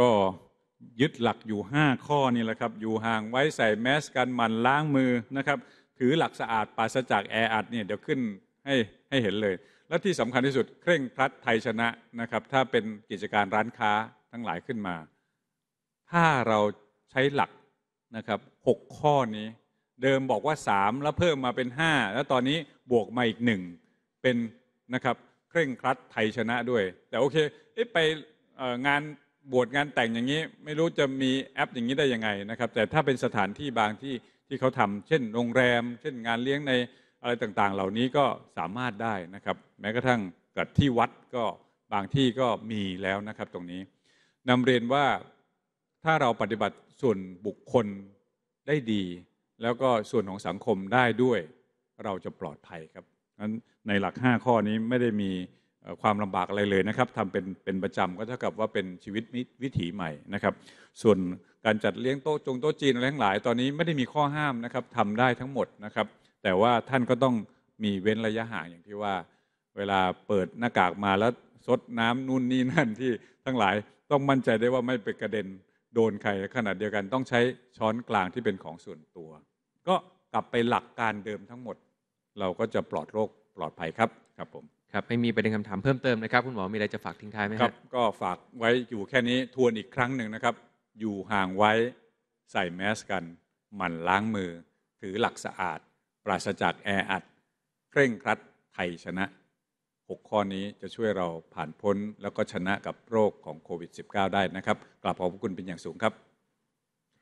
ก็ยึดหลักอยู่ 5 ข้อนี่แหละครับ อยู่ห่าง ไว้ใส่แมสกันมันล้างมือ นะครับ ถือหลักสะอาดปราศจากแออัดเนี่ยเดี๋ยวขึ้นให้ ให้เห็นเลย และที่สำคัญที่สุดเคร่งพลัดไทย ชนะ นะครับ ถ้าเป็นกิจการร้านค้าทั้งหลายขึ้นมา ถ้าเราใช้หลักนะครับหข้อนี้ เดิมบอกว่า 3 แล้วเพิ่มมาเป็น 5 แล้วตอนนี้บวกมาอีกหนึ่งเป็นนะครับเคร่งครัดไทยชนะด้วย แต่โอเคเอไปงานบวชงานแต่งอย่างนี้ ไม่รู้จะมีแอปอย่างนี้ได้ยังไงนะครับ แต่ถ้าเป็นสถานที่บางที่ที่เขาทำ เช่น โรงแรม เช่นงานเลี้ยงในอะไรต่าง ๆ เหล่านี้ก็สามารถได้นะครับ แม้กระทั่งกับที่วัดก็บางที่ก็มีแล้วนะครับ ตรงนี้นำเรียนว่าถ้าเราปฏิบัติส่วนบุคคลได้ดี แล้วก็ส่วนของสังคมได้ด้วย เราจะปลอดภัยครับนั้นในหลัก 5 ข้อนี้ไม่ได้มีความลำบากอะไรเลยนะครับทำเป็นเป็นประจำก็เท่ากับว่าเป็นชีวิตวิถีใหม่นะครับ ส่วนการจัดเลี้ยงโต๊ะจงโต๊ะจีนอะไรทั้งหลาย ตอนนี้ไม่ได้มีข้อห้ามนะครับทำได้ทั้งหมดนะครับ แต่ว่าท่านก็ต้องมีเว้นระยะห่างอย่างที่ว่า เวลาเปิดหน้ากากมาแล้วซดน้ำนู่นนี่นั่นที่ทั้งหลายต้องมั่นใจได้ว่าไม่ไปกระเด็นโดนใครขนาดเดียวกันต้องใช้ช้อนกลางที่เป็นของส่วนตัว ก็กลับไปหลักการเดิมทั้งหมด เราก็จะปลอดโรคปลอดภัยครับครับผมครับไม่มีประเด็นคำถามเพิ่มเติมนะครับ คุณหมอ มีอะไรจะฝากทิ้งท้ายไหมครับ ก็ฝากไว้อยู่แค่นี้ทวนอีกครั้งหนึ่งนะครับ อยู่ห่างไว้ใส่แมสกัน หมั่นล้างมือถือหลักสะอาด ปราศจากแออัด เคร่งครัดไทยชนะ 6ข้อนี้จะช่วยเราผ่านพ้นแล้วก็ชนะกับโรคของโควิด -19 ได้นะครับ กลับขอบคุณเป็นอย่างสูงครับ